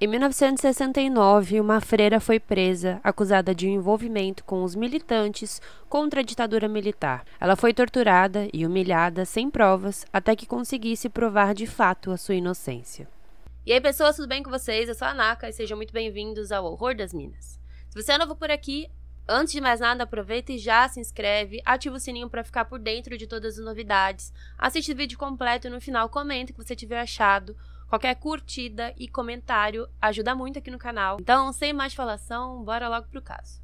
Em 1969, uma freira foi presa, acusada de envolvimento com os militantes contra a ditadura militar. Ela foi torturada e humilhada sem provas até que conseguisse provar de fato a sua inocência. E aí, pessoas, tudo bem com vocês? Eu sou a Naka e sejam muito bem-vindos ao Horror das Minas. Se você é novo por aqui, Antes de mais nada, aproveita e já se inscreve, ativa o sininho para ficar por dentro de todas as novidades, assiste o vídeo completo e no final comenta o que você tiver achado, Qualquer curtida e comentário ajuda muito aqui no canal. Então, sem mais falação, bora logo pro caso.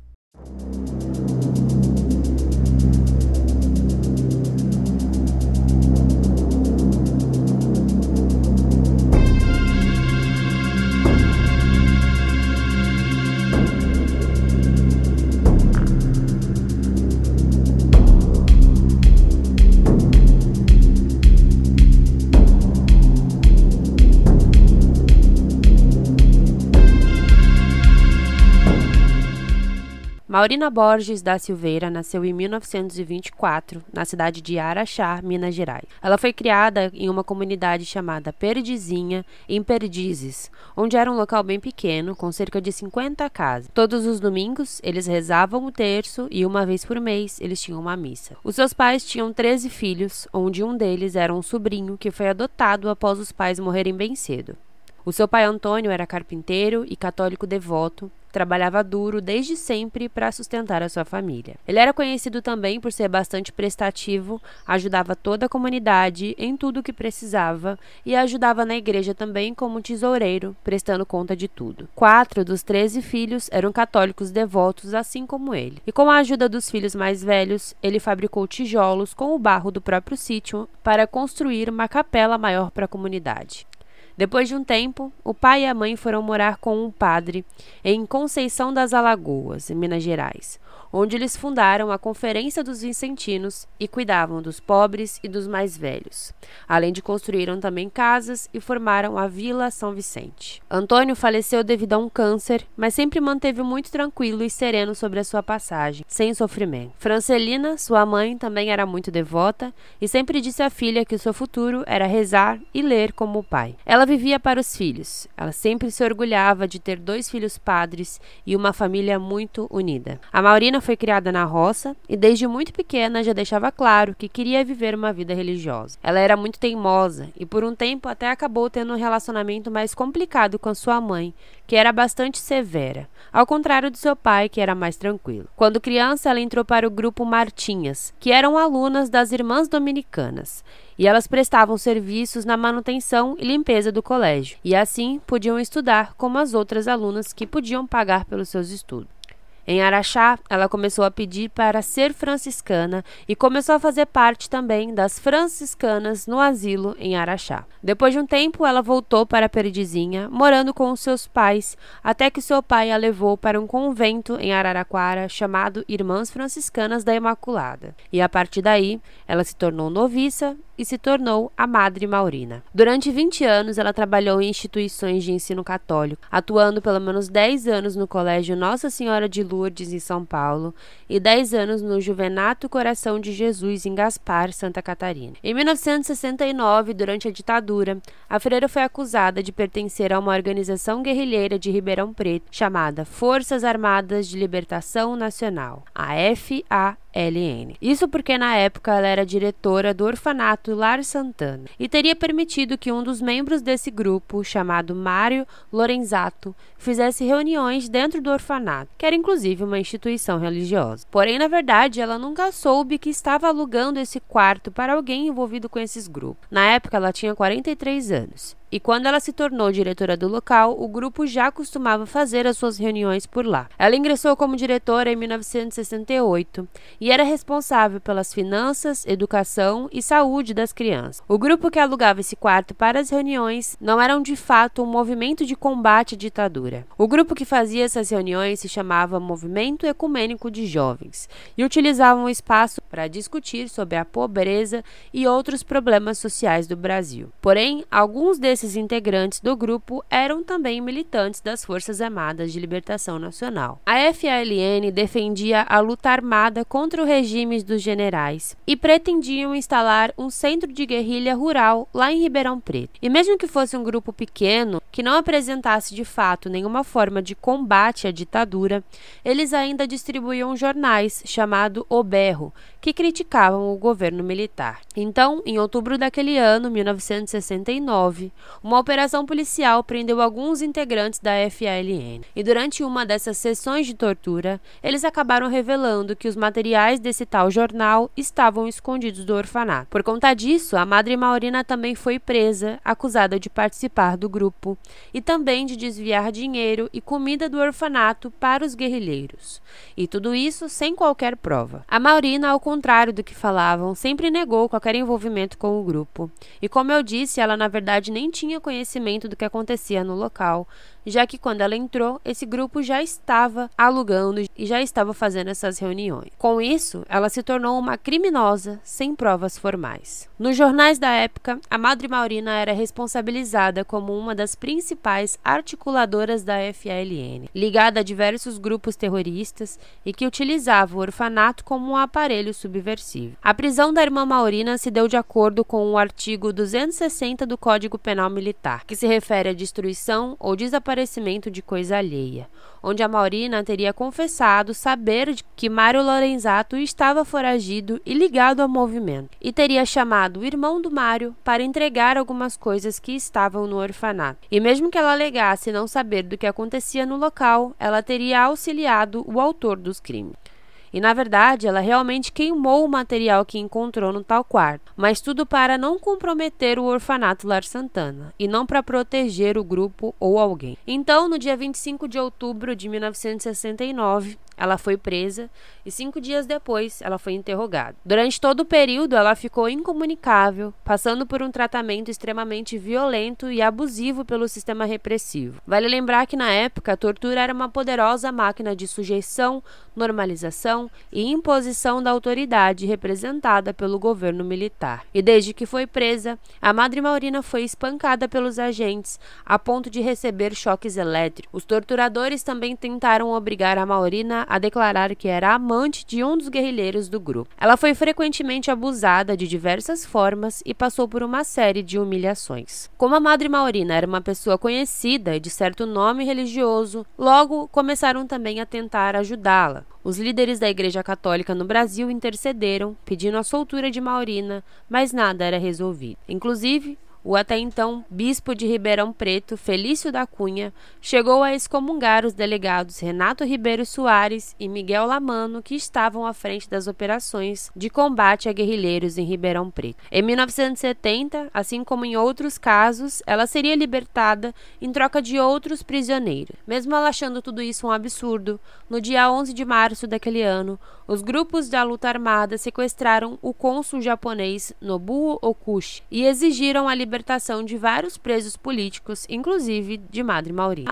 Maurina Borges da Silveira nasceu em 1924, na cidade de Araxá, Minas Gerais. Ela foi criada em uma comunidade chamada Perdizinha, em Perdizes, onde era um local bem pequeno, com cerca de 50 casas. Todos os domingos, eles rezavam o terço e uma vez por mês eles tinham uma missa. Os seus pais tinham 13 filhos, onde um deles era um sobrinho que foi adotado após os pais morrerem bem cedo. O seu pai Antônio era carpinteiro e católico devoto, trabalhava duro desde sempre para sustentar a sua família. Ele era conhecido também por ser bastante prestativo, ajudava toda a comunidade em tudo o que precisava e ajudava na igreja também como tesoureiro, prestando conta de tudo. Quatro dos treze filhos eram católicos devotos, assim como ele. E com a ajuda dos filhos mais velhos, ele fabricou tijolos com o barro do próprio sítio para construir uma capela maior para a comunidade. Depois de um tempo, o pai e a mãe foram morar com um padre em Conceição das Alagoas, em Minas Gerais, onde eles fundaram a Conferência dos Vicentinos e cuidavam dos pobres e dos mais velhos. Além de construíram também casas e formaram a Vila São Vicente. Antônio faleceu devido a um câncer, mas sempre manteve muito tranquilo e sereno sobre a sua passagem, sem sofrimento. Francelina, sua mãe, também era muito devota e sempre disse à filha que o seu futuro era rezar e ler como o pai. Ela vivia para os filhos. Ela sempre se orgulhava de ter dois filhos padres e uma família muito unida. A Maurina foi criada na roça e desde muito pequena já deixava claro que queria viver uma vida religiosa. Ela era muito teimosa e por um tempo até acabou tendo um relacionamento mais complicado com a sua mãe, que era bastante severa, ao contrário do seu pai, que era mais tranquilo. Quando criança, ela entrou para o grupo Martinhas, que eram alunas das Irmãs Dominicanas, e elas prestavam serviços na manutenção e limpeza do colégio, e assim podiam estudar como as outras alunas que podiam pagar pelos seus estudos. Em Araxá, ela começou a pedir para ser franciscana e começou a fazer parte também das franciscanas no asilo em Araxá. Depois de um tempo, ela voltou para Perdizinha, morando com os seus pais, até que seu pai a levou para um convento em Araraquara chamado Irmãs Franciscanas da Imaculada. E a partir daí, ela se tornou noviça e se tornou a Madre Maurina. Durante 20 anos, ela trabalhou em instituições de ensino católico, atuando pelo menos 10 anos no Colégio Nossa Senhora de Lula. Lourdes, em São Paulo, e 10 anos no Juvenato Coração de Jesus, em Gaspar, Santa Catarina. Em 1969, durante a ditadura, a freira foi acusada de pertencer a uma organização guerrilheira de Ribeirão Preto chamada Forças Armadas de Libertação Nacional, a FAN. LN. Isso porque na época ela era diretora do orfanato Lar Santana e teria permitido que um dos membros desse grupo, chamado Mário Lorenzato, fizesse reuniões dentro do orfanato, que era inclusive uma instituição religiosa. Porém, na verdade, ela nunca soube que estava alugando esse quarto para alguém envolvido com esses grupos. Na época, ela tinha 43 anos e quando ela se tornou diretora do local, o grupo já costumava fazer as suas reuniões por lá. Ela ingressou como diretora em 1968 e era responsável pelas finanças, educação e saúde das crianças. O grupo que alugava esse quarto para as reuniões não era de fato um movimento de combate à ditadura. O grupo que fazia essas reuniões se chamava Movimento Ecumênico de Jovens e utilizava um espaço para discutir sobre a pobreza e outros problemas sociais do Brasil. Porém, alguns desses desses integrantes do grupo eram também militantes das Forças Armadas de Libertação Nacional. A FALN defendia a luta armada contra o regime dos generais e pretendiam instalar um centro de guerrilha rural lá em Ribeirão Preto. E mesmo que fosse um grupo pequeno, que não apresentasse de fato nenhuma forma de combate à ditadura, eles ainda distribuíam jornais chamado O Berro, que criticavam o governo militar. Então, em outubro daquele ano, 1969, uma operação policial prendeu alguns integrantes da FALN. E durante uma dessas sessões de tortura, eles acabaram revelando que os materiais desse tal jornal estavam escondidos do orfanato. Por conta disso, a madre Maurina também foi presa, acusada de participar do grupo e também de desviar dinheiro e comida do orfanato para os guerrilheiros. E tudo isso sem qualquer prova. A Maurina, ao contrário do que falavam, sempre negou qualquer envolvimento com o grupo. E como eu disse, ela na verdade nem tinha conhecimento do que acontecia no local, já que quando ela entrou, esse grupo já estava alugando e já estava fazendo essas reuniões. Com isso, ela se tornou uma criminosa sem provas formais. Nos jornais da época, a Madre Maurina era responsabilizada como uma das principais articuladoras da FALN, ligada a diversos grupos terroristas e que utilizava o orfanato como um aparelho subversivo. A prisão da irmã Maurina se deu de acordo com o artigo 260 do Código Penal Militar, que se refere à destruição ou desaparecimento aparecimento de coisa alheia, onde a Maurina teria confessado saber que Mário Lorenzato estava foragido e ligado ao movimento, e teria chamado o irmão do Mário para entregar algumas coisas que estavam no orfanato. E mesmo que ela alegasse não saber do que acontecia no local, ela teria auxiliado o autor dos crimes. E na verdade, ela realmente queimou o material que encontrou no tal quarto, mas tudo para não comprometer o orfanato Lar Santana e não para proteger o grupo ou alguém. Então, no dia 25 de outubro de 1969, ela foi presa e cinco dias depois ela foi interrogada. Durante todo o período, ela ficou incomunicável, passando por um tratamento extremamente violento e abusivo pelo sistema repressivo. Vale lembrar que na época a tortura era uma poderosa máquina de sujeição, normalização e imposição da autoridade representada pelo governo militar. E desde que foi presa, a Madre Maurina foi espancada pelos agentes a ponto de receber choques elétricos. Os torturadores também tentaram obrigar a Maurina a declarar que era amante de um dos guerrilheiros do grupo. Ela foi frequentemente abusada de diversas formas e passou por uma série de humilhações. Como a Madre Maurina era uma pessoa conhecida e de certo nome religioso, logo começaram também a tentar ajudá-la. Os líderes da Igreja Católica no Brasil intercederam, pedindo a soltura de Maurina, mas nada era resolvido. Inclusive, o até então bispo de Ribeirão Preto, Felício da Cunha, chegou a excomungar os delegados Renato Ribeiro Soares e Miguel Lamano, que estavam à frente das operações de combate a guerrilheiros em Ribeirão Preto. Em 1970, assim como em outros casos, ela seria libertada em troca de outros prisioneiros. Mesmo ela achando tudo isso um absurdo, no dia 11 de março daquele ano, os grupos da luta armada sequestraram o cônsul japonês Nobuo Okushi e exigiram a libertação de vários presos políticos, inclusive de Madre Mauri.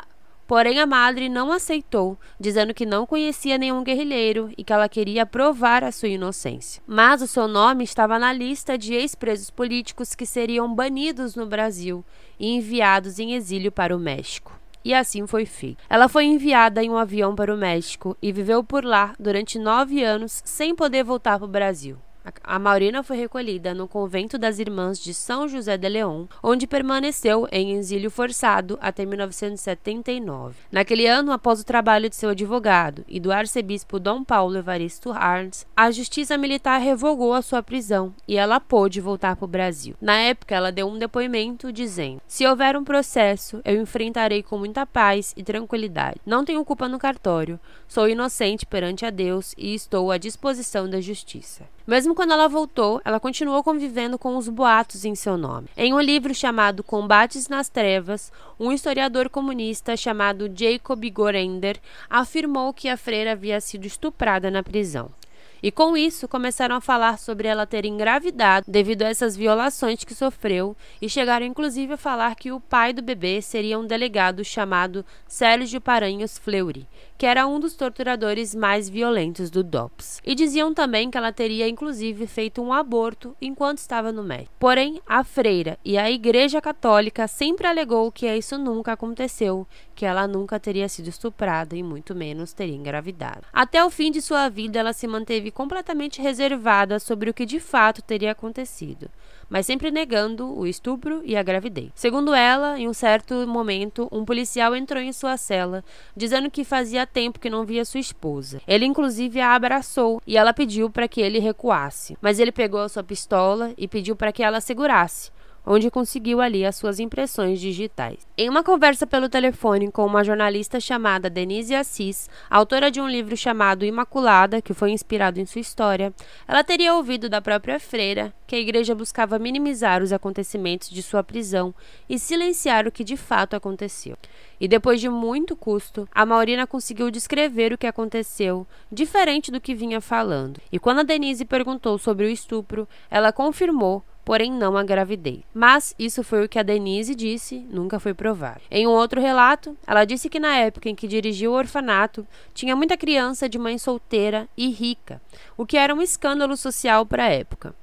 Porém, a madre não aceitou, dizendo que não conhecia nenhum guerrilheiro e que ela queria provar a sua inocência. Mas o seu nome estava na lista de ex-presos políticos que seriam banidos no Brasil e enviados em exílio para o México e assim foi feito. Ela foi enviada em um avião para o México e viveu por lá durante nove anos sem poder voltar para o Brasil. A Maurina foi recolhida no convento das Irmãs de São José de Leão, onde permaneceu em exílio forçado até 1979. Naquele ano, após o trabalho de seu advogado e do arcebispo Dom Paulo Evaristo Arns, a justiça militar revogou a sua prisão e ela pôde voltar para o Brasil. Na época, ela deu um depoimento dizendo: Se houver um processo, eu enfrentarei com muita paz e tranquilidade. Não tenho culpa no cartório, sou inocente perante a Deus e estou à disposição da justiça. Mesmo quando ela voltou, ela continuou convivendo com os boatos em seu nome. Em um livro chamado Combates nas Trevas, um historiador comunista chamado Jacob Gorender afirmou que a freira havia sido estuprada na prisão e com isso começaram a falar sobre ela ter engravidado devido a essas violações que sofreu e chegaram inclusive a falar que o pai do bebê seria um delegado chamado Sérgio Paranhos Fleury, que era um dos torturadores mais violentos do DOPS. E diziam também que ela teria inclusive feito um aborto enquanto estava no México. Porém, a freira e a Igreja Católica sempre alegou que isso nunca aconteceu que ela nunca teria sido estuprada e muito menos teria engravidado. Até o fim de sua vida, ela se manteve completamente reservada sobre o que de fato teria acontecido, mas sempre negando o estupro e a gravidez. Segundo ela, em um certo momento, um policial entrou em sua cela, dizendo que fazia tempo que não via sua esposa. Ele inclusive a abraçou e ela pediu para que ele recuasse, mas ele pegou a sua pistola e pediu para que ela segurasse onde conseguiu ali as suas impressões digitais. Em uma conversa pelo telefone com uma jornalista chamada Denise Assis, autora de um livro chamado Imaculada, que foi inspirado em sua história, ela teria ouvido da própria freira que a igreja buscava minimizar os acontecimentos de sua prisão e silenciar o que de fato aconteceu. E depois de muito custo, a Maurina conseguiu descrever o que aconteceu, diferente do que vinha falando. E quando a Denise perguntou sobre o estupro, ela confirmou porém não a gravidez. Mas isso foi o que a Denise disse, nunca foi provado. Em um outro relato, ela disse que na época em que dirigiu o orfanato, tinha muita criança de mãe solteira e rica, o que era um escândalo social para a época.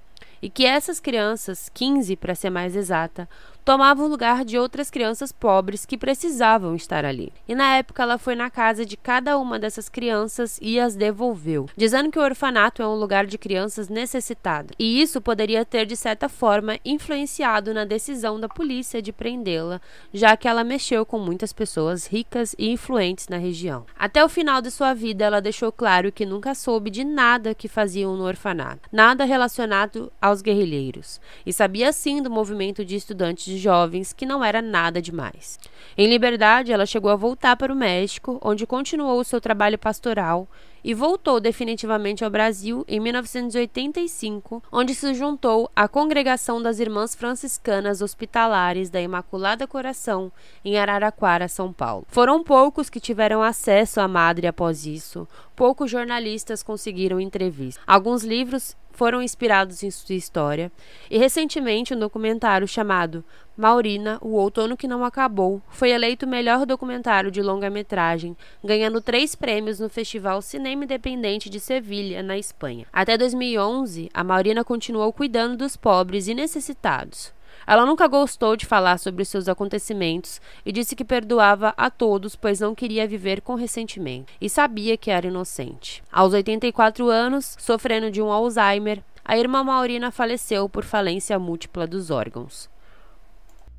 E que essas crianças, 15 para ser mais exata, tomava o lugar de outras crianças pobres que precisavam estar ali. E na época ela foi na casa de cada uma dessas crianças e as devolveu, dizendo que o orfanato é um lugar de crianças necessitadas. E isso poderia ter de certa forma influenciado na decisão da polícia de prendê-la, já que ela mexeu com muitas pessoas ricas e influentes na região. Até o final de sua vida, ela deixou claro que nunca soube de nada que faziam no orfanato, nada relacionado aos guerrilheiros, e sabia sim do movimento de estudantes de jovens, que não era nada demais. Em liberdade, ela chegou a voltar para o México, onde continuou o seu trabalho pastoral e voltou definitivamente ao Brasil em 1985, onde se juntou à Congregação das Irmãs Franciscanas Hospitalares da Imaculada Coração, em Araraquara, São Paulo. Foram poucos que tiveram acesso à madre após isso, poucos jornalistas conseguiram entrevista. Alguns livros foram inspirados em sua história, e recentemente um documentário chamado Maurina, O Outono Que Não Acabou, foi eleito o melhor documentário de longa-metragem, ganhando três prêmios no Festival Cinema Independente de Sevilha, na Espanha. Até 2011, a Maurina continuou cuidando dos pobres e necessitados. Ela nunca gostou de falar sobre seus acontecimentos e disse que perdoava a todos, pois não queria viver com ressentimento e sabia que era inocente. Aos 84 anos, sofrendo de um Alzheimer, a irmã Maurina faleceu por falência múltipla dos órgãos.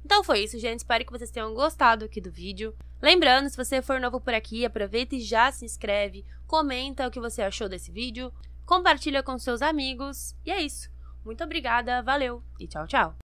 Então foi isso, gente. Espero que vocês tenham gostado aqui do vídeo. Lembrando, se você for novo por aqui, aproveita e já se inscreve, comenta o que você achou desse vídeo, compartilha com seus amigos. E é isso. Muito obrigada, valeu e tchau, tchau.